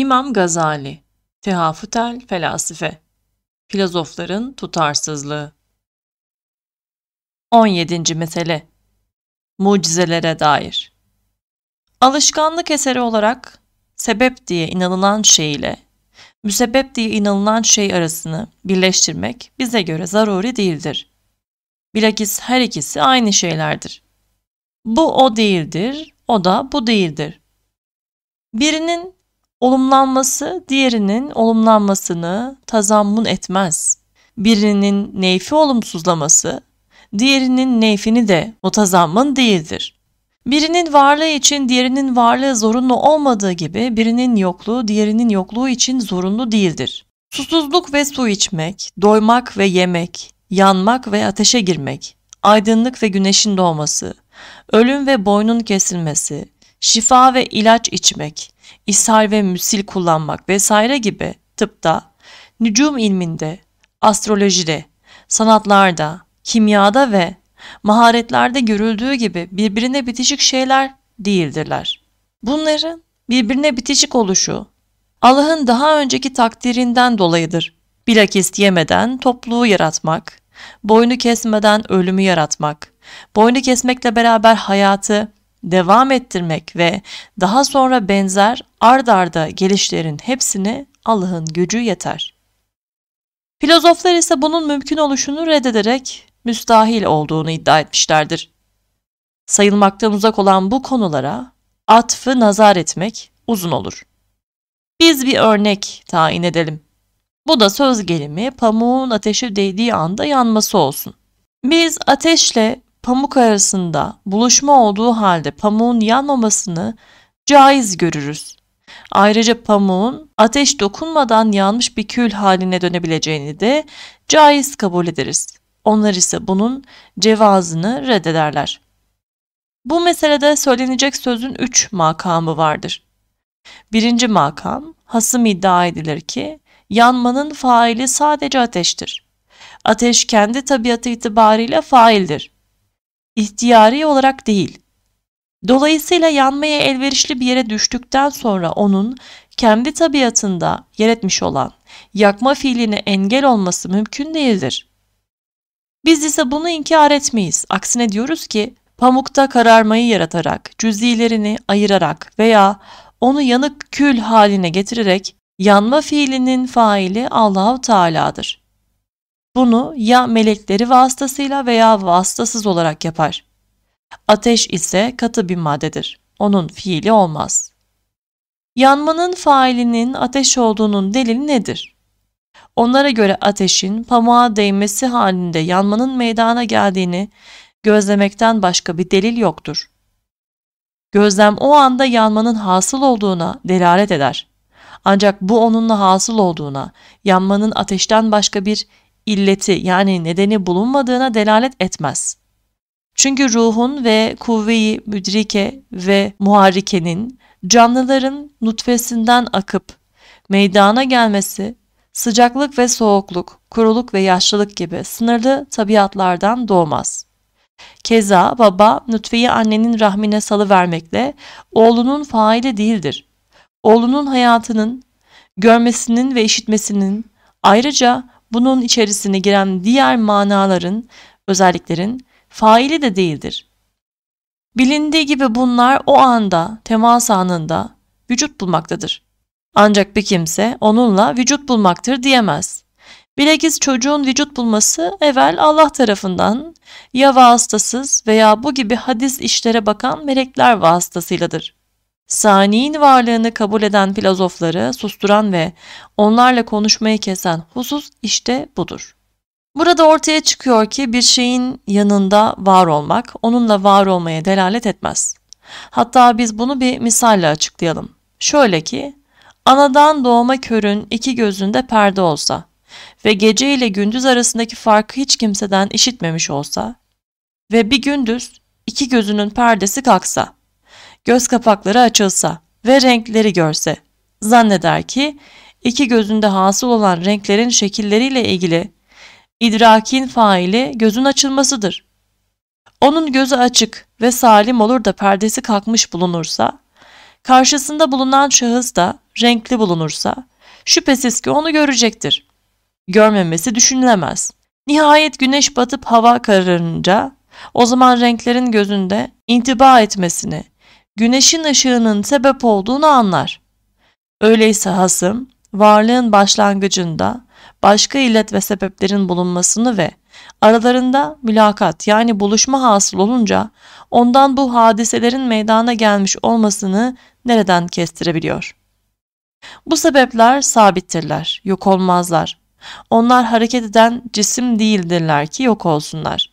İmam Gazali Tehafutel Felasife Filozofların Tutarsızlığı 17. Mesele Mucizelere dair Alışkanlık eseri olarak sebep diye inanılan şey ile müsebep diye inanılan şey arasını birleştirmek bize göre zaruri değildir. Bilakis her ikisi aynı şeylerdir. Bu o değildir, o da bu değildir. Birinin Olumlanması diğerinin olumlanmasını tazammun etmez. Birinin neyfi olumsuzlaması diğerinin neyfini de mutazammın değildir. Birinin varlığı için diğerinin varlığı zorunlu olmadığı gibi birinin yokluğu diğerinin yokluğu için zorunlu değildir. Susuzluk ve su içmek, doymak ve yemek, yanmak ve ateşe girmek, aydınlık ve güneşin doğması, ölüm ve boynun kesilmesi, şifa ve ilaç içmek, ishal ve müsil kullanmak vesaire gibi tıpta, nücum ilminde, astrolojide, sanatlarda, kimyada ve maharetlerde görüldüğü gibi birbirine bitişik şeyler değildirler. Bunların birbirine bitişik oluşu Allah'ın daha önceki takdirinden dolayıdır. Bilakis yemeden topluğu yaratmak, boynu kesmeden ölümü yaratmak, boynu kesmekle beraber hayatı, devam ettirmek ve daha sonra benzer ard arda gelişlerin hepsini Allah'ın gücü yeter. Filozoflar ise bunun mümkün oluşunu reddederek müstahil olduğunu iddia etmişlerdir. Sayılmaktan uzak olan bu konulara atfı nazar etmek uzun olur. Biz bir örnek tayin edelim. Bu da söz gelimi pamuğun ateşe değdiği anda yanması olsun. Biz ateşle pamuk arasında buluşma olduğu halde pamuğun yanmamasını caiz görürüz. Ayrıca pamuğun ateş dokunmadan yanmış bir kül haline dönebileceğini de caiz kabul ederiz. Onlar ise bunun cevazını reddederler. Bu meselede söylenecek sözün üç makamı vardır. Birinci makam, hasım iddia edilir ki yanmanın faili sadece ateştir. Ateş kendi tabiatı itibariyle faildir ihtiyari olarak değil. Dolayısıyla yanmaya elverişli bir yere düştükten sonra onun kendi tabiatında yer etmiş olan yakma fiiline engel olması mümkün değildir. Biz ise bunu inkar etmeyiz. Aksine diyoruz ki pamukta kararmayı yaratarak, cüzilerini ayırarak veya onu yanık kül haline getirerek yanma fiilinin faili Allahu Teala'dır. Bunu ya melekleri vasıtasıyla veya vasıtasız olarak yapar. Ateş ise katı bir maddedir. Onun fiili olmaz. Yanmanın failinin ateş olduğunun delili nedir? Onlara göre ateşin pamuğa değmesi halinde yanmanın meydana geldiğini gözlemekten başka bir delil yoktur. Gözlem o anda yanmanın hasıl olduğuna delalet eder. Ancak bu onunla hasıl olduğuna, yanmanın ateşten başka bir illeti yani nedeni bulunmadığına delalet etmez. Çünkü ruhun ve kuvveyi müdrike ve muharike'nin canlıların nutfesinden akıp meydana gelmesi sıcaklık ve soğukluk, kuruluk ve yaşlılık gibi sınırlı tabiatlardan doğmaz. Keza baba nutfeyi annenin rahmine salı vermekle oğlunun faili değildir. Oğlunun hayatının, görmesinin ve işitmesinin ayrıca bunun içerisine giren diğer manaların, özelliklerin faili de değildir. Bilindiği gibi bunlar o anda, temas anında vücut bulmaktadır. Ancak bir kimse onunla vücut bulmaktır diyemez. Bilakis çocuğun vücut bulması evvel Allah tarafından ya vasıtasız veya bu gibi hadis işlere bakan melekler vasıtasıyladır saniin varlığını kabul eden filozofları susturan ve onlarla konuşmayı kesen husus işte budur. Burada ortaya çıkıyor ki bir şeyin yanında var olmak onunla var olmaya delalet etmez. Hatta biz bunu bir misalle açıklayalım. Şöyle ki, anadan doğma körün iki gözünde perde olsa ve gece ile gündüz arasındaki farkı hiç kimseden işitmemiş olsa ve bir gündüz iki gözünün perdesi kalksa göz kapakları açılsa ve renkleri görse, zanneder ki iki gözünde hasıl olan renklerin şekilleriyle ilgili idrakin faili gözün açılmasıdır. Onun gözü açık ve salim olur da perdesi kalkmış bulunursa, karşısında bulunan şahıs da renkli bulunursa, şüphesiz ki onu görecektir. Görmemesi düşünülemez. Nihayet güneş batıp hava kararınca o zaman renklerin gözünde intiba etmesini güneşin ışığının sebep olduğunu anlar. Öyleyse hasım, varlığın başlangıcında başka illet ve sebeplerin bulunmasını ve aralarında mülakat yani buluşma hasıl olunca ondan bu hadiselerin meydana gelmiş olmasını nereden kestirebiliyor? Bu sebepler sabittirler, yok olmazlar. Onlar hareket eden cisim değildirler ki yok olsunlar.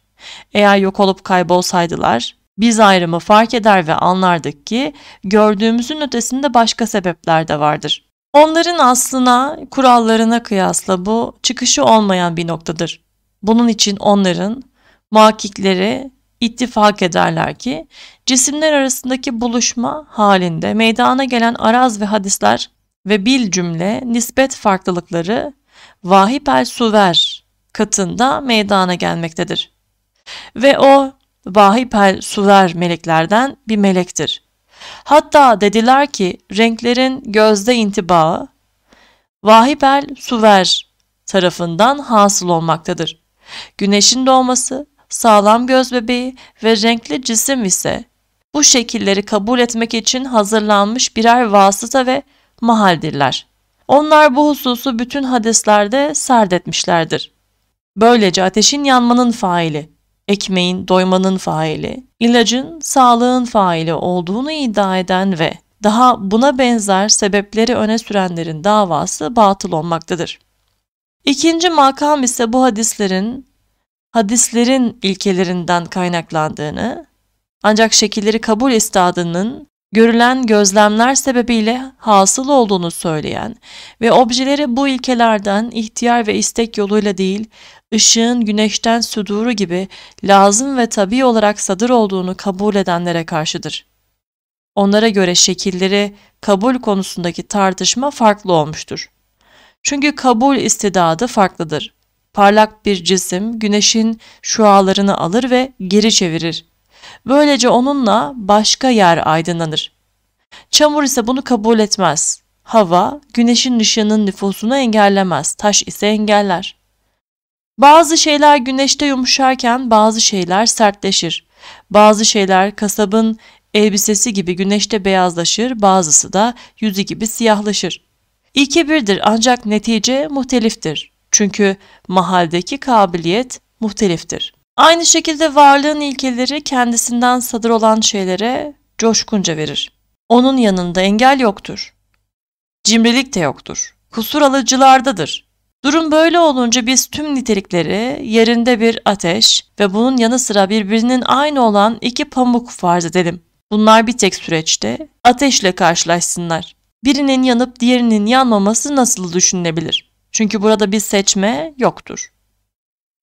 Eğer yok olup kaybolsaydılar, biz ayrımı fark eder ve anlardık ki gördüğümüzün ötesinde başka sebepler de vardır. Onların aslına, kurallarına kıyasla bu çıkışı olmayan bir noktadır. Bunun için onların muhakkikleri ittifak ederler ki cisimler arasındaki buluşma halinde meydana gelen araz ve hadisler ve bil cümle nispet farklılıkları vahip el suver katında meydana gelmektedir. Ve o vahipel sular meleklerden bir melektir. Hatta dediler ki renklerin gözde intibağı vahipel suver tarafından hasıl olmaktadır. Güneşin doğması, sağlam göz bebeği ve renkli cisim ise bu şekilleri kabul etmek için hazırlanmış birer vasıta ve mahaldirler. Onlar bu hususu bütün hadislerde serdetmişlerdir. Böylece ateşin yanmanın faili, ekmeğin doymanın faili, ilacın sağlığın faili olduğunu iddia eden ve daha buna benzer sebepleri öne sürenlerin davası batıl olmaktadır. İkinci makam ise bu hadislerin hadislerin ilkelerinden kaynaklandığını, ancak şekilleri kabul istadının görülen gözlemler sebebiyle hasıl olduğunu söyleyen ve objeleri bu ilkelerden ihtiyar ve istek yoluyla değil, ışığın güneşten süduru gibi lazım ve tabi olarak sadır olduğunu kabul edenlere karşıdır. Onlara göre şekilleri kabul konusundaki tartışma farklı olmuştur. Çünkü kabul istidadı farklıdır. Parlak bir cisim güneşin şualarını alır ve geri çevirir. Böylece onunla başka yer aydınlanır. Çamur ise bunu kabul etmez. Hava, güneşin ışığının nüfusunu engellemez, taş ise engeller. Bazı şeyler güneşte yumuşarken bazı şeyler sertleşir. Bazı şeyler kasabın elbisesi gibi güneşte beyazlaşır, bazısı da yüzü gibi siyahlaşır. İki birdir ancak netice muhteliftir. Çünkü mahaldeki kabiliyet muhteliftir. Aynı şekilde varlığın ilkeleri kendisinden sadır olan şeylere coşkunca verir. Onun yanında engel yoktur. Cimrilik de yoktur. Kusur alıcılardadır. Durum böyle olunca biz tüm nitelikleri yerinde bir ateş ve bunun yanı sıra birbirinin aynı olan iki pamuk farz edelim. Bunlar bir tek süreçte ateşle karşılaşsınlar. Birinin yanıp diğerinin yanmaması nasıl düşünülebilir? Çünkü burada bir seçme yoktur.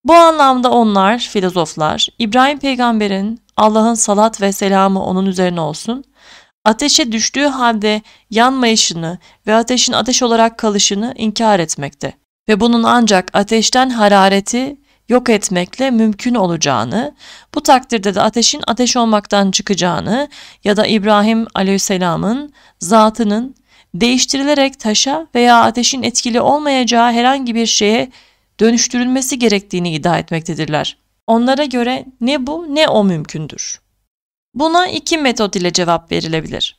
Bu anlamda onlar, filozoflar, İbrahim peygamberin Allah'ın salat ve selamı onun üzerine olsun, ateşe düştüğü halde yanmayışını ve ateşin ateş olarak kalışını inkar etmekte ve bunun ancak ateşten harareti yok etmekle mümkün olacağını, bu takdirde de ateşin ateş olmaktan çıkacağını ya da İbrahim aleyhisselamın zatının değiştirilerek taşa veya ateşin etkili olmayacağı herhangi bir şeye dönüştürülmesi gerektiğini iddia etmektedirler. Onlara göre ne bu ne o mümkündür. Buna iki metot ile cevap verilebilir.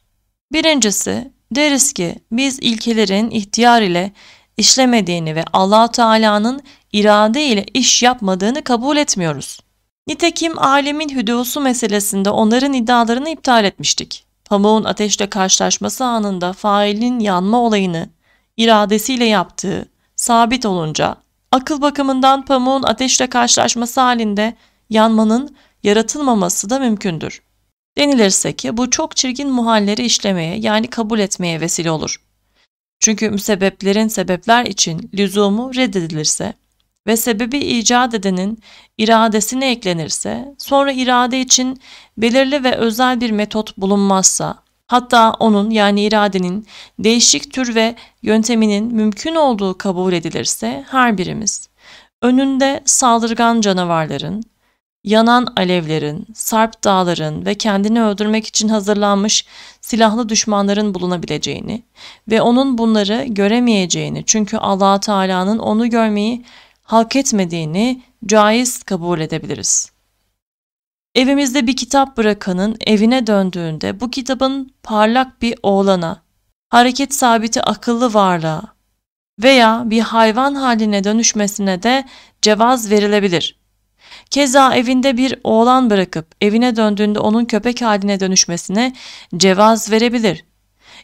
Birincisi deriz ki biz ilkelerin ihtiyar ile işlemediğini ve Allahu Teala'nın irade ile iş yapmadığını kabul etmiyoruz. Nitekim alemin hüdusu meselesinde onların iddialarını iptal etmiştik. Pamuğun ateşle karşılaşması anında failin yanma olayını iradesiyle yaptığı sabit olunca Akıl bakımından pamuğun ateşle karşılaşması halinde yanmanın yaratılmaması da mümkündür. Denilirse ki bu çok çirkin muhalleri işlemeye yani kabul etmeye vesile olur. Çünkü müsebbeplerin sebepler için lüzumu reddedilirse ve sebebi icat edenin iradesine eklenirse, sonra irade için belirli ve özel bir metot bulunmazsa, Hatta onun yani iradenin değişik tür ve yönteminin mümkün olduğu kabul edilirse her birimiz önünde saldırgan canavarların, yanan alevlerin, sarp dağların ve kendini öldürmek için hazırlanmış silahlı düşmanların bulunabileceğini ve onun bunları göremeyeceğini çünkü Allah Teala'nın onu görmeyi hak etmediğini caiz kabul edebiliriz. Evimizde bir kitap bırakanın evine döndüğünde bu kitabın parlak bir oğlana, hareket sabiti akıllı varlığa veya bir hayvan haline dönüşmesine de cevaz verilebilir. Keza evinde bir oğlan bırakıp evine döndüğünde onun köpek haline dönüşmesine cevaz verebilir.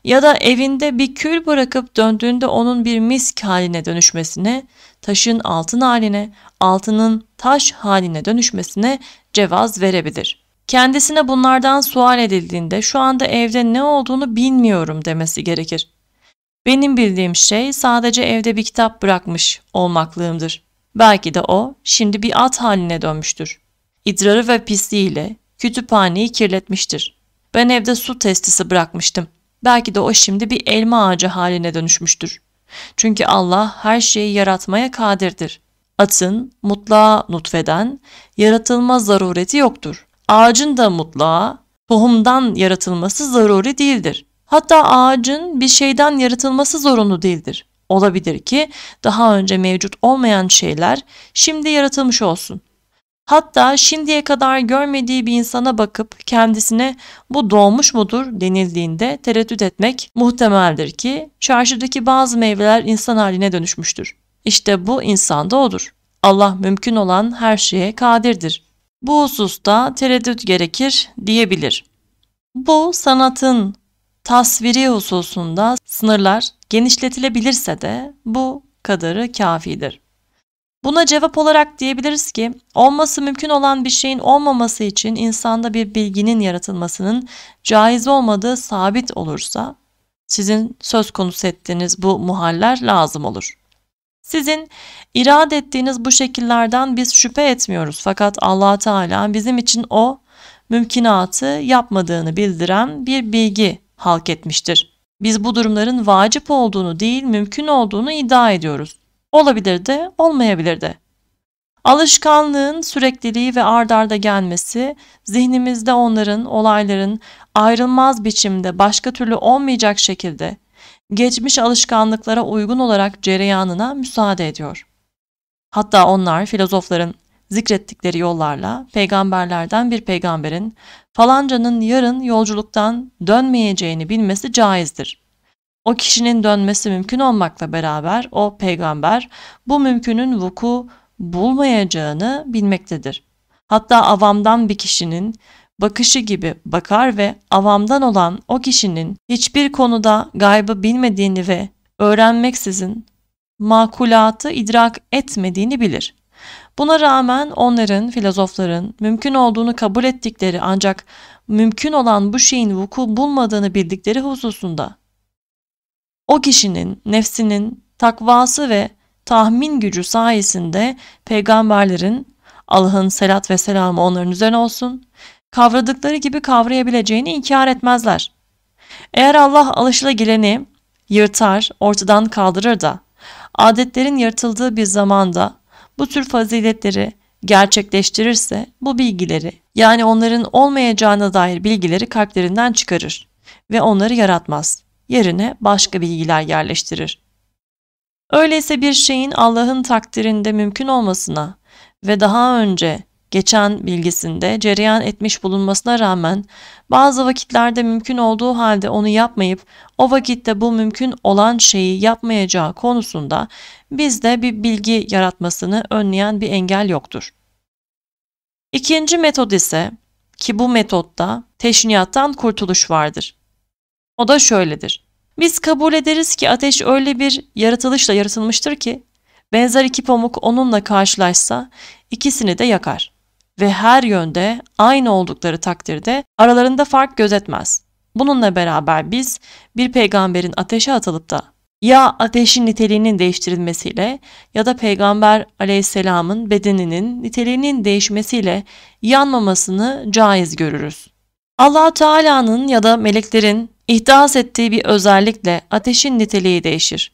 Ya da evinde bir kül bırakıp döndüğünde onun bir misk haline dönüşmesine, taşın altın haline, altının taş haline dönüşmesine cevaz verebilir. Kendisine bunlardan sual edildiğinde şu anda evde ne olduğunu bilmiyorum demesi gerekir. Benim bildiğim şey sadece evde bir kitap bırakmış olmaklığımdır. Belki de o şimdi bir at haline dönmüştür. İdrarı ve pisliğiyle kütüphaneyi kirletmiştir. Ben evde su testisi bırakmıştım. Belki de o şimdi bir elma ağacı haline dönüşmüştür. Çünkü Allah her şeyi yaratmaya kadirdir. Atın mutlağa nutfeden yaratılma zarureti yoktur. Ağacın da mutlağa tohumdan yaratılması zaruri değildir. Hatta ağacın bir şeyden yaratılması zorunlu değildir. Olabilir ki daha önce mevcut olmayan şeyler şimdi yaratılmış olsun. Hatta şimdiye kadar görmediği bir insana bakıp kendisine bu doğmuş mudur denildiğinde tereddüt etmek muhtemeldir ki çarşıdaki bazı meyveler insan haline dönüşmüştür. İşte bu insanda odur. Allah mümkün olan her şeye kadirdir. Bu hususta tereddüt gerekir diyebilir. Bu sanatın tasviri hususunda sınırlar genişletilebilirse de bu kadarı kafidir. Buna cevap olarak diyebiliriz ki olması mümkün olan bir şeyin olmaması için insanda bir bilginin yaratılmasının caiz olmadığı sabit olursa sizin söz konusu ettiğiniz bu muhaller lazım olur. Sizin irade ettiğiniz bu şekillerden biz şüphe etmiyoruz. Fakat Allah Teala bizim için o mümkünatı yapmadığını bildiren bir bilgi halk etmiştir. Biz bu durumların vacip olduğunu değil mümkün olduğunu iddia ediyoruz. Olabilir de olmayabilir de. Alışkanlığın sürekliliği ve ardarda arda gelmesi zihnimizde onların, olayların ayrılmaz biçimde başka türlü olmayacak şekilde geçmiş alışkanlıklara uygun olarak cereyanına müsaade ediyor. Hatta onlar filozofların zikrettikleri yollarla peygamberlerden bir peygamberin falancanın yarın yolculuktan dönmeyeceğini bilmesi caizdir. O kişinin dönmesi mümkün olmakla beraber o peygamber bu mümkünün vuku bulmayacağını bilmektedir. Hatta avamdan bir kişinin bakışı gibi bakar ve avamdan olan o kişinin hiçbir konuda gaybı bilmediğini ve öğrenmeksizin makulatı idrak etmediğini bilir. Buna rağmen onların, filozofların mümkün olduğunu kabul ettikleri ancak mümkün olan bu şeyin vuku bulmadığını bildikleri hususunda o kişinin nefsinin takvası ve tahmin gücü sayesinde peygamberlerin Allah'ın selat ve selamı onların üzerine olsun kavradıkları gibi kavrayabileceğini inkar etmezler. Eğer Allah alışılageleni yırtar, ortadan kaldırır da, adetlerin yırtıldığı bir zamanda bu tür faziletleri gerçekleştirirse bu bilgileri yani onların olmayacağına dair bilgileri kalplerinden çıkarır ve onları yaratmaz. Yerine başka bilgiler yerleştirir. Öyleyse bir şeyin Allah'ın takdirinde mümkün olmasına ve daha önce geçen bilgisinde cereyan etmiş bulunmasına rağmen bazı vakitlerde mümkün olduğu halde onu yapmayıp o vakitte bu mümkün olan şeyi yapmayacağı konusunda bizde bir bilgi yaratmasını önleyen bir engel yoktur. İkinci metod ise ki bu metotta teşniyattan kurtuluş vardır. O da şöyledir. Biz kabul ederiz ki ateş öyle bir yaratılışla yaratılmıştır ki benzer iki pamuk onunla karşılaşsa ikisini de yakar ve her yönde aynı oldukları takdirde aralarında fark gözetmez. Bununla beraber biz bir peygamberin ateşe atılıp da ya ateşin niteliğinin değiştirilmesiyle ya da peygamber aleyhisselamın bedeninin niteliğinin değişmesiyle yanmamasını caiz görürüz. allah Teala'nın ya da meleklerin ihdas ettiği bir özellikle ateşin niteliği değişir.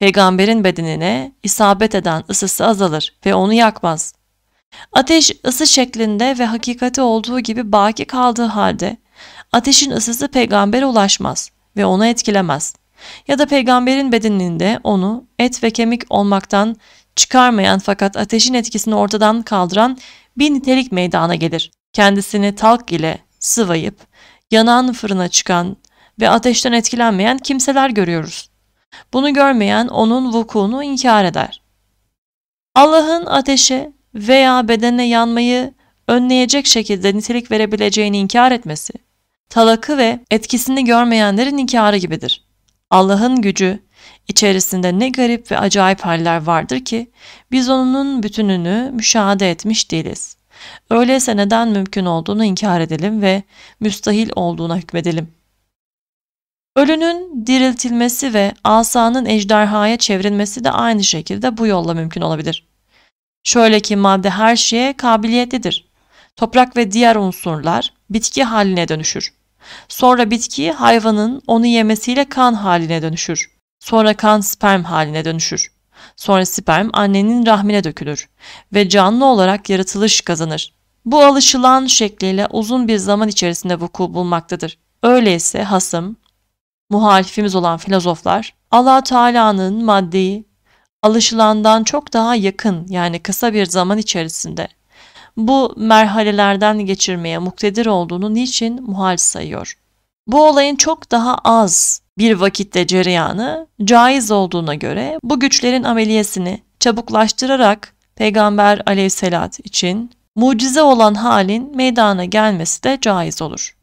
Peygamberin bedenine isabet eden ısısı azalır ve onu yakmaz. Ateş ısı şeklinde ve hakikati olduğu gibi baki kaldığı halde ateşin ısısı peygambere ulaşmaz ve onu etkilemez. Ya da peygamberin bedeninde onu et ve kemik olmaktan çıkarmayan fakat ateşin etkisini ortadan kaldıran bir nitelik meydana gelir. Kendisini talk ile sıvayıp yanan fırına çıkan ve ateşten etkilenmeyen kimseler görüyoruz. Bunu görmeyen onun vukuunu inkar eder. Allah'ın ateşe veya bedene yanmayı önleyecek şekilde nitelik verebileceğini inkar etmesi, talakı ve etkisini görmeyenlerin inkarı gibidir. Allah'ın gücü içerisinde ne garip ve acayip haller vardır ki biz onun bütününü müşahede etmiş değiliz. Öyleyse neden mümkün olduğunu inkar edelim ve müstahil olduğuna hükmedelim. Ölünün diriltilmesi ve asanın ejderhaya çevrilmesi de aynı şekilde bu yolla mümkün olabilir. Şöyle ki madde her şeye kabiliyetlidir. Toprak ve diğer unsurlar bitki haline dönüşür. Sonra bitki hayvanın onu yemesiyle kan haline dönüşür. Sonra kan sperm haline dönüşür. Sonra sperm annenin rahmine dökülür ve canlı olarak yaratılış kazanır. Bu alışılan şekliyle uzun bir zaman içerisinde vuku bulmaktadır. Öyleyse hasım, muhalifimiz olan filozoflar, allah Teala'nın maddeyi alışılandan çok daha yakın yani kısa bir zaman içerisinde bu merhalelerden geçirmeye muktedir olduğunu niçin muhal sayıyor? Bu olayın çok daha az bir vakitte cereyanı caiz olduğuna göre bu güçlerin ameliyesini çabuklaştırarak Peygamber aleyhisselat için mucize olan halin meydana gelmesi de caiz olur.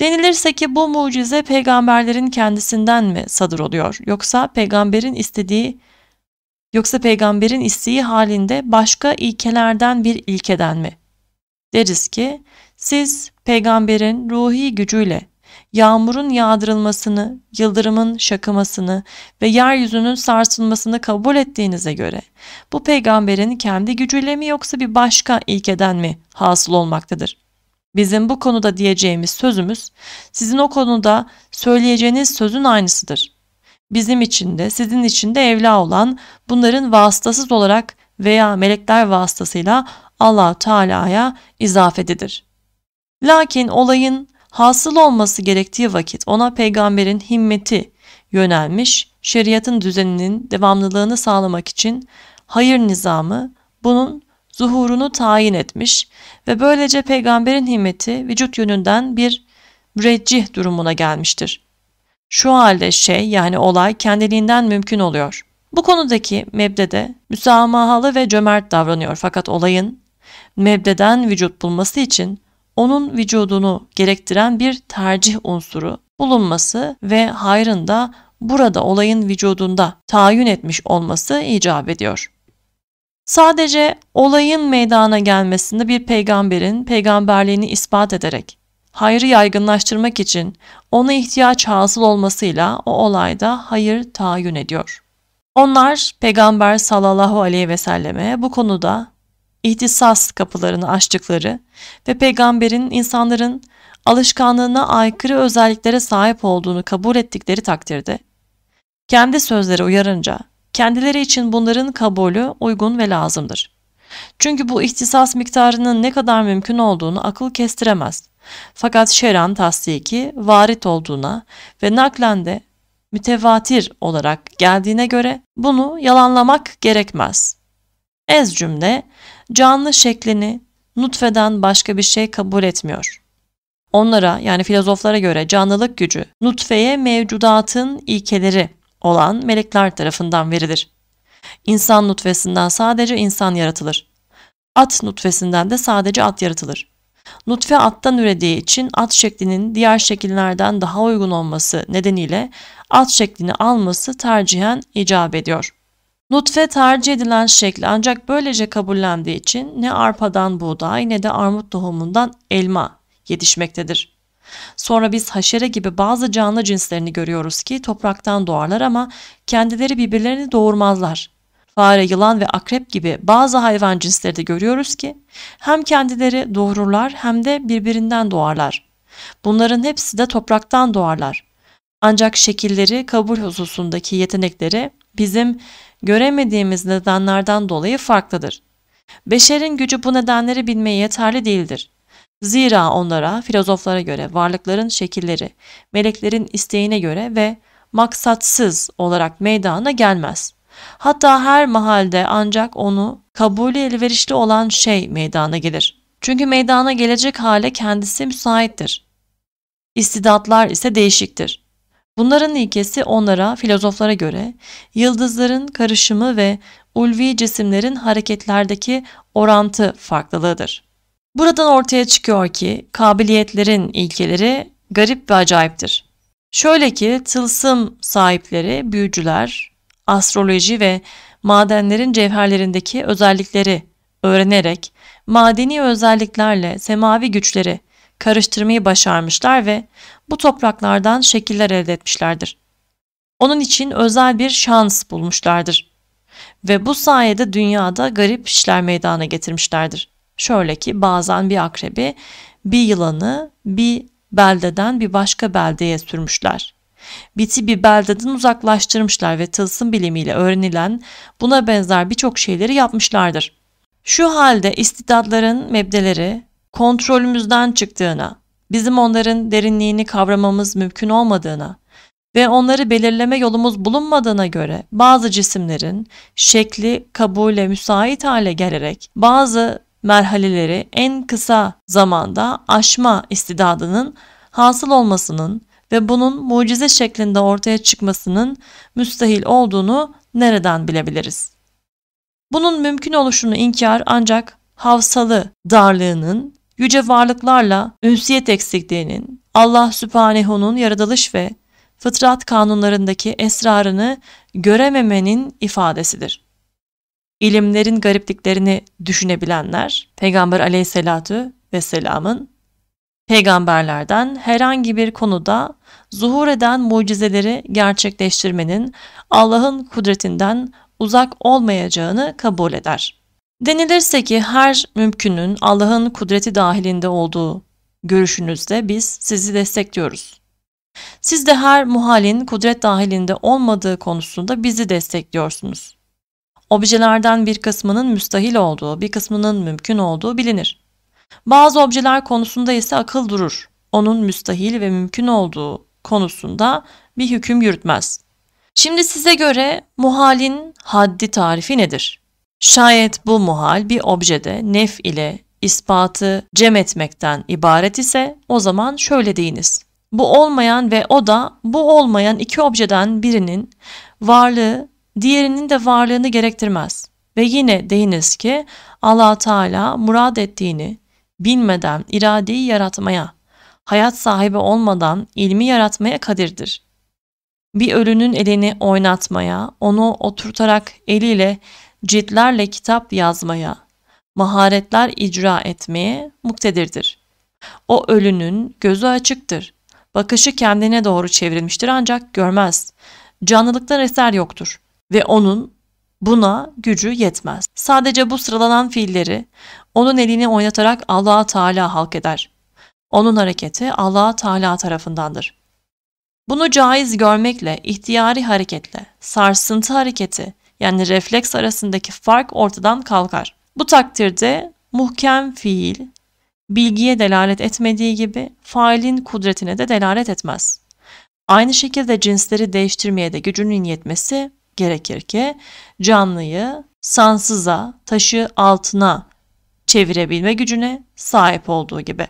Denilirse ki bu mucize peygamberlerin kendisinden mi sadır oluyor yoksa peygamberin istediği Yoksa peygamberin isteği halinde başka ilkelerden bir ilkeden mi? Deriz ki siz peygamberin ruhi gücüyle yağmurun yağdırılmasını, yıldırımın şakımasını ve yeryüzünün sarsılmasını kabul ettiğinize göre bu peygamberin kendi gücüyle mi yoksa bir başka ilkeden mi hasıl olmaktadır? Bizim bu konuda diyeceğimiz sözümüz sizin o konuda söyleyeceğiniz sözün aynısıdır bizim için de sizin için de evla olan bunların vasıtasız olarak veya melekler vasıtasıyla allah Teala'ya izafededir. Lakin olayın hasıl olması gerektiği vakit ona peygamberin himmeti yönelmiş, şeriatın düzeninin devamlılığını sağlamak için hayır nizamı bunun zuhurunu tayin etmiş ve böylece peygamberin himmeti vücut yönünden bir müreccih durumuna gelmiştir. Şu halde şey yani olay kendiliğinden mümkün oluyor. Bu konudaki mebdede müsamahalı ve cömert davranıyor fakat olayın mebdeden vücut bulması için onun vücudunu gerektiren bir tercih unsuru bulunması ve hayrın da burada olayın vücudunda tayin etmiş olması icap ediyor. Sadece olayın meydana gelmesinde bir peygamberin peygamberliğini ispat ederek hayrı yaygınlaştırmak için ona ihtiyaç hasıl olmasıyla o olayda hayır tayin ediyor. Onlar Peygamber sallallahu aleyhi ve selleme bu konuda ihtisas kapılarını açtıkları ve peygamberin insanların alışkanlığına aykırı özelliklere sahip olduğunu kabul ettikleri takdirde kendi sözleri uyarınca kendileri için bunların kabulü uygun ve lazımdır. Çünkü bu ihtisas miktarının ne kadar mümkün olduğunu akıl kestiremez. Fakat şeran tasdiki varit olduğuna ve naklende de mütevatir olarak geldiğine göre bunu yalanlamak gerekmez. Ez cümle canlı şeklini nutfeden başka bir şey kabul etmiyor. Onlara yani filozoflara göre canlılık gücü nutfeye mevcudatın ilkeleri olan melekler tarafından verilir. İnsan nutfesinden sadece insan yaratılır. At nutfesinden de sadece at yaratılır. Nutfe attan ürediği için at şeklinin diğer şekillerden daha uygun olması nedeniyle at şeklini alması tercihen icap ediyor. Nutfe tercih edilen şekli ancak böylece kabullendiği için ne arpadan buğday ne de armut tohumundan elma yetişmektedir. Sonra biz haşere gibi bazı canlı cinslerini görüyoruz ki topraktan doğarlar ama kendileri birbirlerini doğurmazlar fare, yılan ve akrep gibi bazı hayvan cinsleri de görüyoruz ki hem kendileri doğururlar hem de birbirinden doğarlar. Bunların hepsi de topraktan doğarlar. Ancak şekilleri, kabul hususundaki yetenekleri bizim göremediğimiz nedenlerden dolayı farklıdır. Beşerin gücü bu nedenleri bilmeye yeterli değildir. Zira onlara, filozoflara göre varlıkların şekilleri, meleklerin isteğine göre ve maksatsız olarak meydana gelmez. Hatta her mahalde ancak onu kabulü elverişli olan şey meydana gelir. Çünkü meydana gelecek hale kendisi müsaittir. İstidatlar ise değişiktir. Bunların ilkesi onlara, filozoflara göre, yıldızların karışımı ve ulvi cisimlerin hareketlerdeki orantı farklılığıdır. Buradan ortaya çıkıyor ki kabiliyetlerin ilkeleri garip ve acayiptir. Şöyle ki tılsım sahipleri, büyücüler, astroloji ve madenlerin cevherlerindeki özellikleri öğrenerek madeni özelliklerle semavi güçleri karıştırmayı başarmışlar ve bu topraklardan şekiller elde etmişlerdir. Onun için özel bir şans bulmuşlardır ve bu sayede dünyada garip işler meydana getirmişlerdir. Şöyle ki bazen bir akrebi, bir yılanı bir beldeden bir başka beldeye sürmüşler. Biti bir belde'den uzaklaştırmışlar ve tılsım bilimiyle öğrenilen buna benzer birçok şeyleri yapmışlardır. Şu halde istidadların mebdeleri kontrolümüzden çıktığına, bizim onların derinliğini kavramamız mümkün olmadığına ve onları belirleme yolumuz bulunmadığına göre bazı cisimlerin şekli kabule müsait hale gelerek bazı merhaleleri en kısa zamanda aşma istidadının hasıl olmasının ve bunun mucize şeklinde ortaya çıkmasının müstahil olduğunu nereden bilebiliriz? Bunun mümkün oluşunu inkar ancak havsalı darlığının, yüce varlıklarla ünsiyet eksikliğinin, Allah Sübhanehu'nun yaratılış ve fıtrat kanunlarındaki esrarını görememenin ifadesidir. İlimlerin garipliklerini düşünebilenler, Peygamber aleyhissalatü vesselamın peygamberlerden herhangi bir konuda zuhur eden mucizeleri gerçekleştirmenin Allah'ın kudretinden uzak olmayacağını kabul eder. Denilirse ki her mümkünün Allah'ın kudreti dahilinde olduğu görüşünüzde biz sizi destekliyoruz. Siz de her muhalin kudret dahilinde olmadığı konusunda bizi destekliyorsunuz. Objelerden bir kısmının müstahil olduğu, bir kısmının mümkün olduğu bilinir. Bazı objeler konusunda ise akıl durur. Onun müstahil ve mümkün olduğu konusunda bir hüküm yürütmez. Şimdi size göre muhalin haddi tarifi nedir? Şayet bu muhal bir objede nef ile ispatı cem etmekten ibaret ise o zaman şöyle deyiniz. Bu olmayan ve o da bu olmayan iki objeden birinin varlığı diğerinin de varlığını gerektirmez. Ve yine deyiniz ki Allah Teala murad ettiğini bilmeden iradeyi yaratmaya, hayat sahibi olmadan ilmi yaratmaya kadirdir. Bir ölünün elini oynatmaya, onu oturtarak eliyle ciltlerle kitap yazmaya, maharetler icra etmeye muktedirdir. O ölünün gözü açıktır. Bakışı kendine doğru çevrilmiştir ancak görmez. Canlılıktan eser yoktur ve onun Buna gücü yetmez. Sadece bu sıralanan fiilleri onun elini oynatarak Allah'a Teala halk eder. Onun hareketi Allah'a Teala tarafındandır. Bunu caiz görmekle, ihtiyari hareketle, sarsıntı hareketi yani refleks arasındaki fark ortadan kalkar. Bu takdirde muhkem fiil bilgiye delalet etmediği gibi failin kudretine de delalet etmez. Aynı şekilde cinsleri değiştirmeye de gücünün yetmesi gerekir ki canlıyı sansıza, taşı altına çevirebilme gücüne sahip olduğu gibi.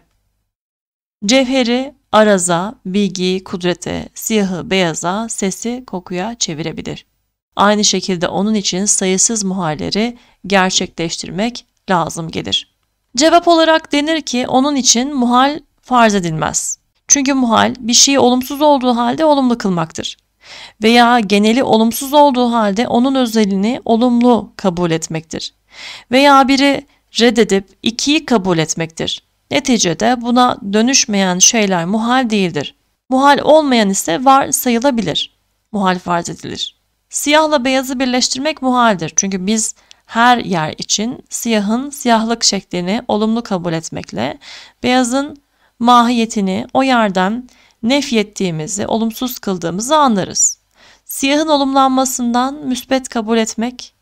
Cevheri araza, bilgiyi kudrete, siyahı beyaza, sesi kokuya çevirebilir. Aynı şekilde onun için sayısız muhalleri gerçekleştirmek lazım gelir. Cevap olarak denir ki onun için muhal farz edilmez. Çünkü muhal bir şeyi olumsuz olduğu halde olumlu kılmaktır veya geneli olumsuz olduğu halde onun özelini olumlu kabul etmektir. Veya biri reddedip ikiyi kabul etmektir. Neticede buna dönüşmeyen şeyler muhal değildir. Muhal olmayan ise var sayılabilir. Muhal farz edilir. Siyahla beyazı birleştirmek muhaldir. Çünkü biz her yer için siyahın siyahlık şeklini olumlu kabul etmekle, beyazın mahiyetini o yerden nefyettiğimizi, olumsuz kıldığımızı anlarız. Siyahın olumlanmasından müsbet kabul etmek,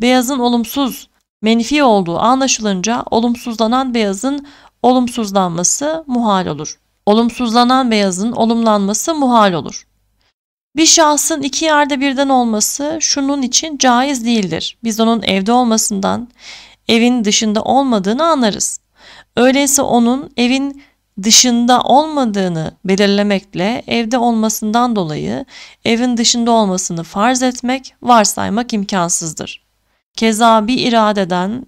beyazın olumsuz, menfi olduğu anlaşılınca olumsuzlanan beyazın olumsuzlanması muhal olur. Olumsuzlanan beyazın olumlanması muhal olur. Bir şahsın iki yerde birden olması şunun için caiz değildir. Biz onun evde olmasından, evin dışında olmadığını anlarız. Öyleyse onun evin dışında olmadığını belirlemekle evde olmasından dolayı evin dışında olmasını farz etmek, varsaymak imkansızdır. Keza bir iradeden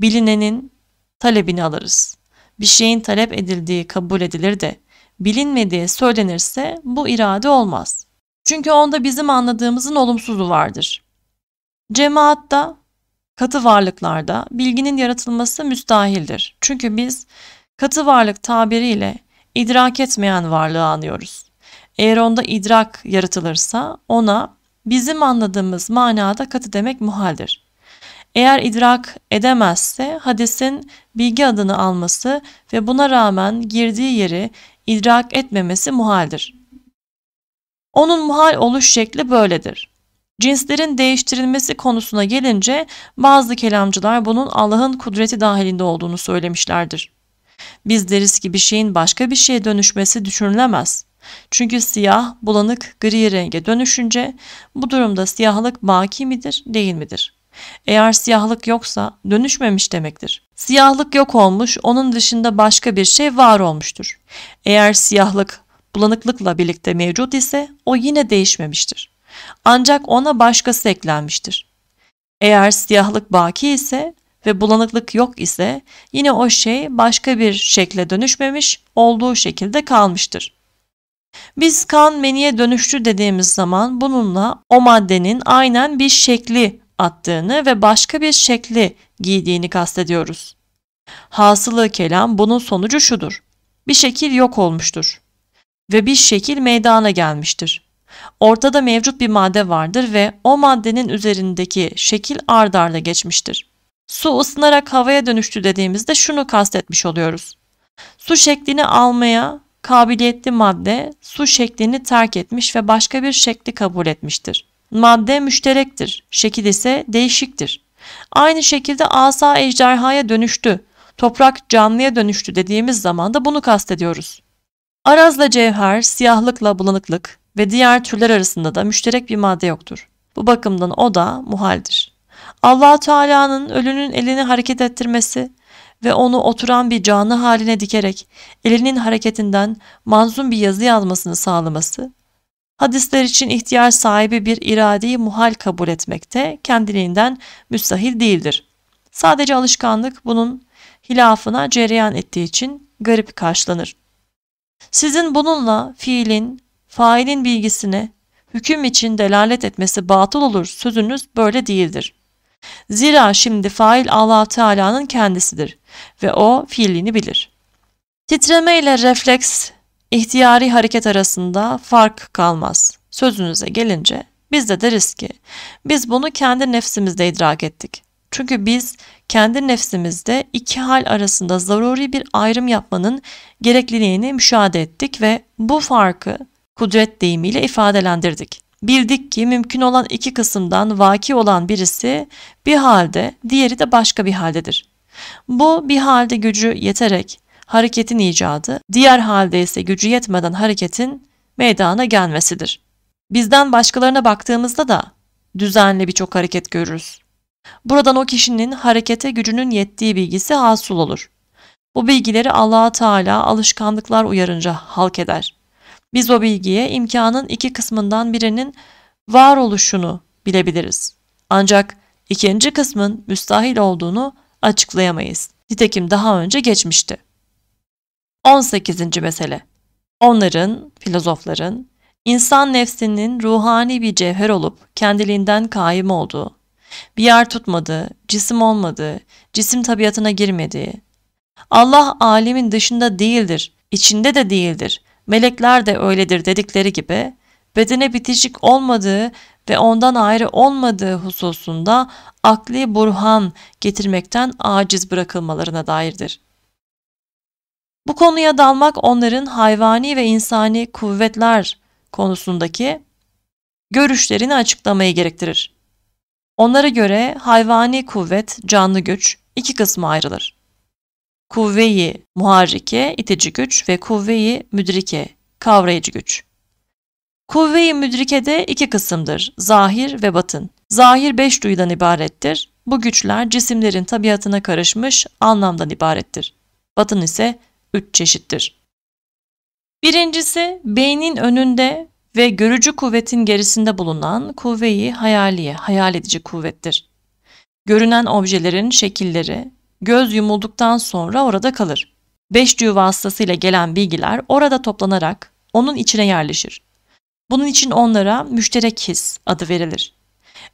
bilinenin talebini alırız. Bir şeyin talep edildiği kabul edilir de bilinmediği söylenirse bu irade olmaz. Çünkü onda bizim anladığımızın olumsuzu vardır. Cemaatta, katı varlıklarda bilginin yaratılması müstahildir. Çünkü biz Katı varlık tabiriyle idrak etmeyen varlığı anlıyoruz. Eğer onda idrak yaratılırsa ona bizim anladığımız manada katı demek muhaldir. Eğer idrak edemezse hadisin bilgi adını alması ve buna rağmen girdiği yeri idrak etmemesi muhaldir. Onun muhal oluş şekli böyledir. Cinslerin değiştirilmesi konusuna gelince bazı kelamcılar bunun Allah'ın kudreti dahilinde olduğunu söylemişlerdir. Biz deriz ki bir şeyin başka bir şeye dönüşmesi düşünülemez. Çünkü siyah bulanık gri renge dönüşünce bu durumda siyahlık baki midir değil midir? Eğer siyahlık yoksa dönüşmemiş demektir. Siyahlık yok olmuş, onun dışında başka bir şey var olmuştur. Eğer siyahlık bulanıklıkla birlikte mevcut ise o yine değişmemiştir. Ancak ona başkası eklenmiştir. Eğer siyahlık baki ise ve bulanıklık yok ise yine o şey başka bir şekle dönüşmemiş, olduğu şekilde kalmıştır. Biz kan meniye dönüştü dediğimiz zaman bununla o maddenin aynen bir şekli attığını ve başka bir şekli giydiğini kastediyoruz. Hasılı kelam bunun sonucu şudur. Bir şekil yok olmuştur ve bir şekil meydana gelmiştir. Ortada mevcut bir madde vardır ve o maddenin üzerindeki şekil ardarda geçmiştir. Su ısınarak havaya dönüştü dediğimizde şunu kastetmiş oluyoruz. Su şeklini almaya kabiliyetli madde su şeklini terk etmiş ve başka bir şekli kabul etmiştir. Madde müşterektir, şekil ise değişiktir. Aynı şekilde asa ejderhaya dönüştü, toprak canlıya dönüştü dediğimiz zaman da bunu kastediyoruz. Arazla cevher, siyahlıkla bulanıklık ve diğer türler arasında da müşterek bir madde yoktur. Bu bakımdan o da muhaldir allah Teala'nın ölünün elini hareket ettirmesi ve onu oturan bir canlı haline dikerek elinin hareketinden manzum bir yazı yazmasını sağlaması, hadisler için ihtiyar sahibi bir iradeyi muhal kabul etmekte kendiliğinden müstahil değildir. Sadece alışkanlık bunun hilafına cereyan ettiği için garip karşılanır. Sizin bununla fiilin, failin bilgisine hüküm için delalet etmesi batıl olur sözünüz böyle değildir. Zira şimdi fail Allah Teala'nın kendisidir ve o fiilini bilir. Titreme ile refleks, ihtiyari hareket arasında fark kalmaz. Sözünüze gelince biz de deriz ki biz bunu kendi nefsimizde idrak ettik. Çünkü biz kendi nefsimizde iki hal arasında zaruri bir ayrım yapmanın gerekliliğini müşahede ettik ve bu farkı kudret deyimiyle ifadelendirdik. Bildik ki mümkün olan iki kısımdan vaki olan birisi bir halde, diğeri de başka bir haldedir. Bu bir halde gücü yeterek hareketin icadı, diğer halde ise gücü yetmeden hareketin meydana gelmesidir. Bizden başkalarına baktığımızda da düzenli birçok hareket görürüz. Buradan o kişinin harekete gücünün yettiği bilgisi hasıl olur. Bu bilgileri Allah Teala alışkanlıklar uyarınca halk eder. Biz o bilgiye imkanın iki kısmından birinin varoluşunu bilebiliriz. Ancak ikinci kısmın müstahil olduğunu açıklayamayız. Nitekim daha önce geçmişti. 18. mesele Onların, filozofların, insan nefsinin ruhani bir cevher olup kendiliğinden kaim olduğu, bir yer tutmadığı, cisim olmadığı, cisim tabiatına girmediği, Allah alemin dışında değildir, içinde de değildir, melekler de öyledir dedikleri gibi bedene bitişik olmadığı ve ondan ayrı olmadığı hususunda akli burhan getirmekten aciz bırakılmalarına dairdir. Bu konuya dalmak onların hayvani ve insani kuvvetler konusundaki görüşlerini açıklamayı gerektirir. Onlara göre hayvani kuvvet, canlı güç iki kısma ayrılır kuvveyi muharrike itici güç ve kuvveyi müdrike kavrayıcı güç. Kuvve-i müdrike de iki kısımdır, zahir ve batın. Zahir beş duyudan ibarettir. Bu güçler cisimlerin tabiatına karışmış anlamdan ibarettir. Batın ise üç çeşittir. Birincisi beynin önünde ve görücü kuvvetin gerisinde bulunan kuvveyi hayaliye, hayal edici kuvvettir. Görünen objelerin şekilleri, göz yumulduktan sonra orada kalır. Beş düğü vasıtasıyla gelen bilgiler orada toplanarak onun içine yerleşir. Bunun için onlara müşterek his adı verilir.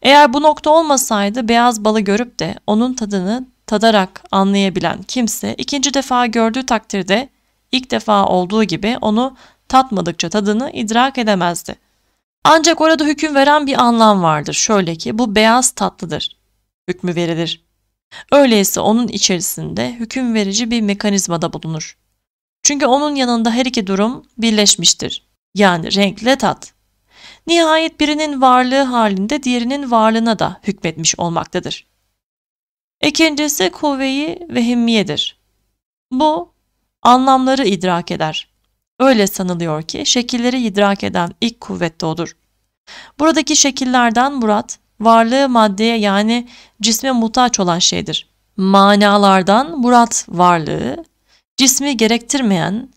Eğer bu nokta olmasaydı beyaz balı görüp de onun tadını tadarak anlayabilen kimse ikinci defa gördüğü takdirde ilk defa olduğu gibi onu tatmadıkça tadını idrak edemezdi. Ancak orada hüküm veren bir anlam vardır. Şöyle ki bu beyaz tatlıdır. Hükmü verilir. Öyleyse onun içerisinde hüküm verici bir mekanizma da bulunur. Çünkü onun yanında her iki durum birleşmiştir. Yani renkle tat. Nihayet birinin varlığı halinde diğerinin varlığına da hükmetmiş olmaktadır. İkincisi kuvveyi vehimmiyedir. Bu anlamları idrak eder. Öyle sanılıyor ki şekilleri idrak eden ilk kuvvette odur. Buradaki şekillerden murat varlığı maddeye yani cisme muhtaç olan şeydir. Manalardan murat varlığı, cismi gerektirmeyen,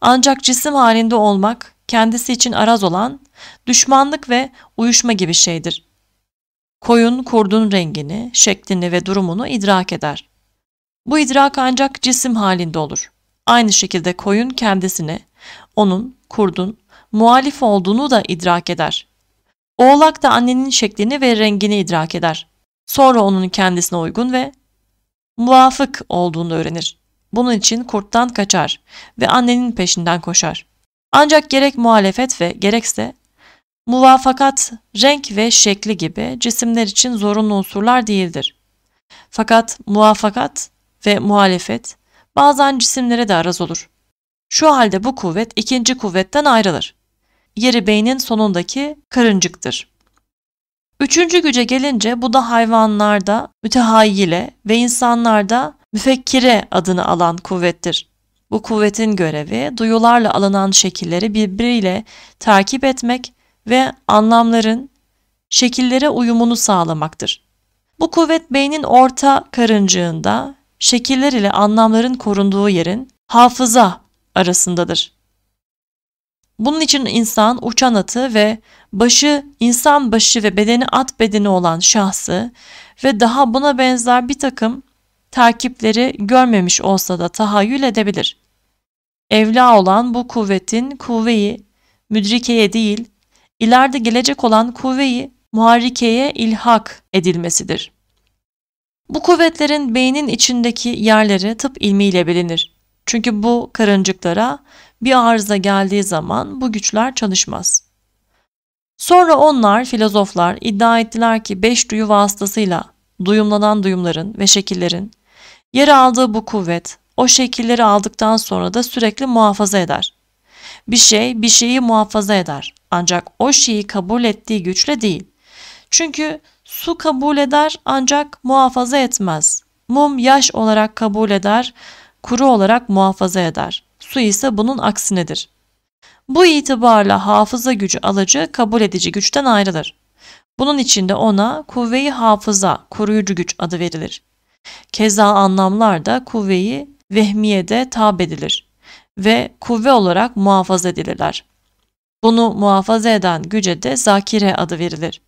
ancak cisim halinde olmak, kendisi için araz olan, düşmanlık ve uyuşma gibi şeydir. Koyun kurdun rengini, şeklini ve durumunu idrak eder. Bu idrak ancak cisim halinde olur. Aynı şekilde koyun kendisini, onun, kurdun, muhalif olduğunu da idrak eder. Oğlak da annenin şeklini ve rengini idrak eder. Sonra onun kendisine uygun ve muvafık olduğunu öğrenir. Bunun için kurttan kaçar ve annenin peşinden koşar. Ancak gerek muhalefet ve gerekse muvafakat renk ve şekli gibi cisimler için zorunlu unsurlar değildir. Fakat muvafakat ve muhalefet bazen cisimlere de araz olur. Şu halde bu kuvvet ikinci kuvvetten ayrılır yeri beynin sonundaki karıncıktır. Üçüncü güce gelince bu da hayvanlarda mütehayyile ve insanlarda müfekkire adını alan kuvvettir. Bu kuvvetin görevi duyularla alınan şekilleri birbiriyle takip etmek ve anlamların şekillere uyumunu sağlamaktır. Bu kuvvet beynin orta karıncığında şekiller ile anlamların korunduğu yerin hafıza arasındadır. Bunun için insan uçan atı ve başı insan başı ve bedeni at bedeni olan şahsı ve daha buna benzer bir takım takipleri görmemiş olsa da tahayyül edebilir. Evla olan bu kuvvetin kuvveyi müdrikeye değil, ileride gelecek olan kuvveyi muharrikeye ilhak edilmesidir. Bu kuvvetlerin beynin içindeki yerleri tıp ilmiyle bilinir. Çünkü bu karıncıklara bir arıza geldiği zaman bu güçler çalışmaz. Sonra onlar, filozoflar iddia ettiler ki beş duyu vasıtasıyla duyumlanan duyumların ve şekillerin yer aldığı bu kuvvet o şekilleri aldıktan sonra da sürekli muhafaza eder. Bir şey bir şeyi muhafaza eder ancak o şeyi kabul ettiği güçle değil. Çünkü su kabul eder ancak muhafaza etmez. Mum yaş olarak kabul eder, kuru olarak muhafaza eder su ise bunun aksinedir. Bu itibarla hafıza gücü alıcı kabul edici güçten ayrılır. Bunun içinde ona kuvveyi hafıza, koruyucu güç adı verilir. Keza anlamlarda kuvveyi vehmiyede tab edilir ve kuvve olarak muhafaza edilirler. Bunu muhafaza eden güce de zakire adı verilir.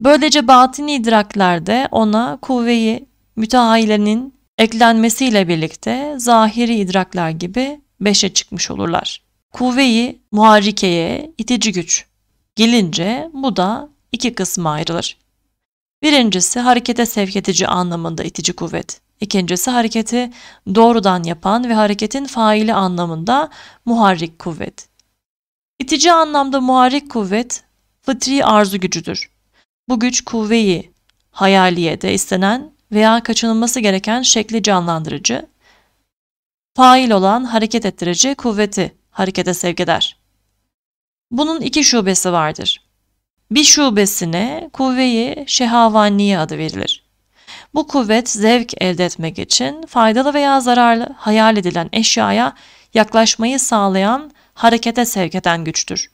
Böylece batini idraklerde ona kuvveyi müteahhilenin eklenmesiyle birlikte zahiri idraklar gibi 5'e çıkmış olurlar. Kuvveyi muharrikeye itici güç gelince bu da iki kısma ayrılır. Birincisi harekete sevk edici anlamında itici kuvvet. İkincisi hareketi doğrudan yapan ve hareketin faili anlamında muharrik kuvvet. İtici anlamda muharrik kuvvet fıtri arzu gücüdür. Bu güç kuvveyi hayaliyede istenen veya kaçınılması gereken şekli canlandırıcı, fail olan hareket ettirici kuvveti harekete sevk eder. Bunun iki şubesi vardır. Bir şubesine kuvveyi şehavanniye adı verilir. Bu kuvvet zevk elde etmek için faydalı veya zararlı hayal edilen eşyaya yaklaşmayı sağlayan harekete sevk eden güçtür.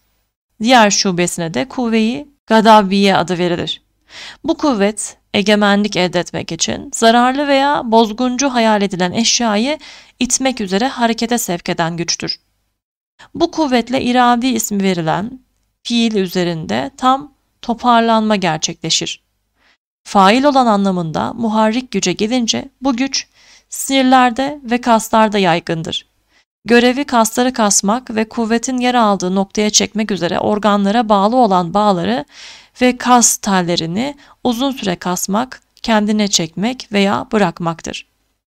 Diğer şubesine de kuvveyi gadabiye adı verilir. Bu kuvvet egemenlik elde etmek için zararlı veya bozguncu hayal edilen eşyayı itmek üzere harekete sevk eden güçtür. Bu kuvvetle iradi ismi verilen fiil üzerinde tam toparlanma gerçekleşir. Fail olan anlamında muharrik güce gelince bu güç sinirlerde ve kaslarda yaygındır. Görevi kasları kasmak ve kuvvetin yer aldığı noktaya çekmek üzere organlara bağlı olan bağları ve kas tellerini uzun süre kasmak, kendine çekmek veya bırakmaktır.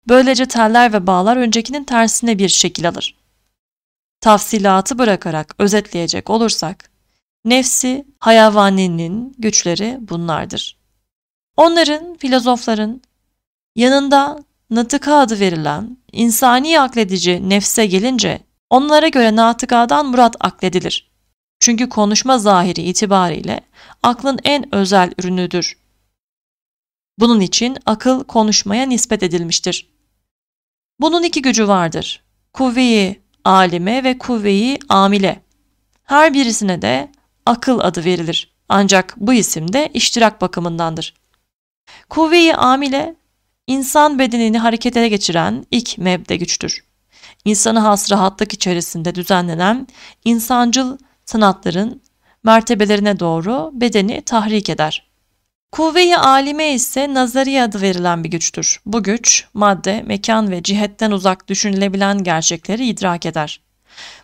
Böylece teller ve bağlar öncekinin tersine bir şekil alır. Tafsilatı bırakarak özetleyecek olursak, nefsi, hayvaninin güçleri bunlardır. Onların, filozofların yanında natıka adı verilen insani akledici nefse gelince onlara göre natıkadan murat akledilir. Çünkü konuşma zahiri itibariyle aklın en özel ürünüdür. Bunun için akıl konuşmaya nispet edilmiştir. Bunun iki gücü vardır. Kuvveyi alime ve kuvveyi amile. Her birisine de akıl adı verilir. Ancak bu isim de iştirak bakımındandır. kuvve amile İnsan bedenini harekete geçiren ilk mebde güçtür. İnsanı has rahatlık içerisinde düzenlenen insancıl sanatların mertebelerine doğru bedeni tahrik eder. Kuvve-i alime ise nazari adı verilen bir güçtür. Bu güç, madde, mekan ve cihetten uzak düşünülebilen gerçekleri idrak eder.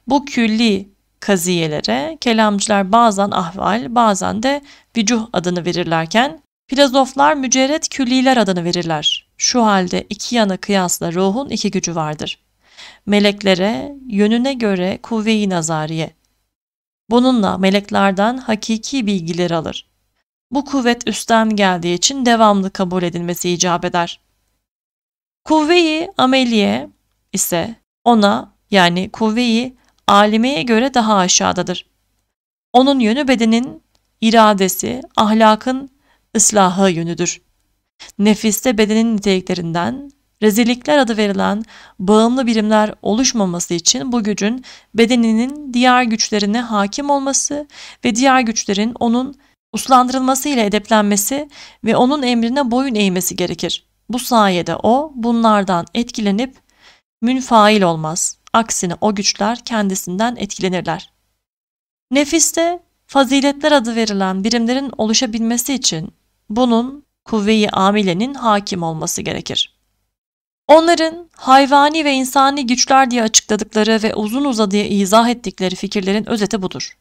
Bu külli kaziyelere kelamcılar bazen ahval, bazen de vücuh adını verirlerken, filozoflar mücerret külliler adını verirler. Şu halde iki yana kıyasla ruhun iki gücü vardır. Meleklere, yönüne göre kuvve-i nazariye. Bununla meleklerden hakiki bilgiler alır. Bu kuvvet üstten geldiği için devamlı kabul edilmesi icap eder. Kuvve-i ameliye ise ona yani kuvve-i alimeye göre daha aşağıdadır. Onun yönü bedenin, iradesi, ahlakın ıslahı yönüdür. Nefiste bedenin niteliklerinden rezillikler adı verilen bağımlı birimler oluşmaması için bu gücün bedeninin diğer güçlerine hakim olması ve diğer güçlerin onun uslandırılması ile edeplenmesi ve onun emrine boyun eğmesi gerekir. Bu sayede o bunlardan etkilenip münfail olmaz. Aksine o güçler kendisinden etkilenirler. Nefiste faziletler adı verilen birimlerin oluşabilmesi için bunun kuvveyi amilenin hakim olması gerekir. Onların hayvani ve insani güçler diye açıkladıkları ve uzun uzadıya izah ettikleri fikirlerin özeti budur.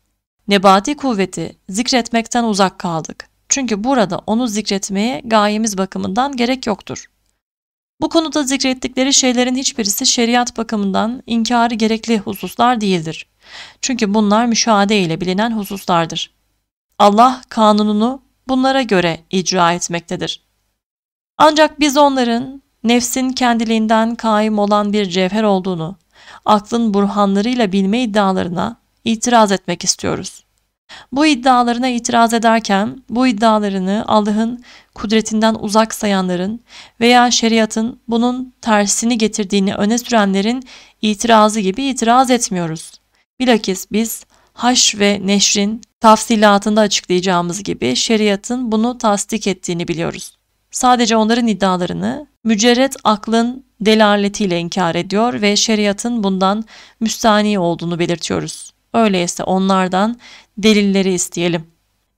Nebati kuvveti zikretmekten uzak kaldık. Çünkü burada onu zikretmeye gayemiz bakımından gerek yoktur. Bu konuda zikrettikleri şeylerin hiçbirisi şeriat bakımından inkarı gerekli hususlar değildir. Çünkü bunlar müşahede ile bilinen hususlardır. Allah kanununu bunlara göre icra etmektedir. Ancak biz onların nefsin kendiliğinden kaim olan bir cevher olduğunu, aklın burhanlarıyla bilme iddialarına itiraz etmek istiyoruz. Bu iddialarına itiraz ederken bu iddialarını Allah'ın kudretinden uzak sayanların veya şeriatın bunun tersini getirdiğini öne sürenlerin itirazı gibi itiraz etmiyoruz. Bilakis biz Haş ve Neşr'in tafsilatında açıklayacağımız gibi şeriatın bunu tasdik ettiğini biliyoruz. Sadece onların iddialarını mücerret aklın delaletiyle inkar ediyor ve şeriatın bundan müstani olduğunu belirtiyoruz. Öyleyse onlardan delilleri isteyelim.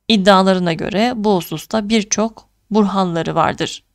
İddialarına göre bu hususta birçok burhanları vardır.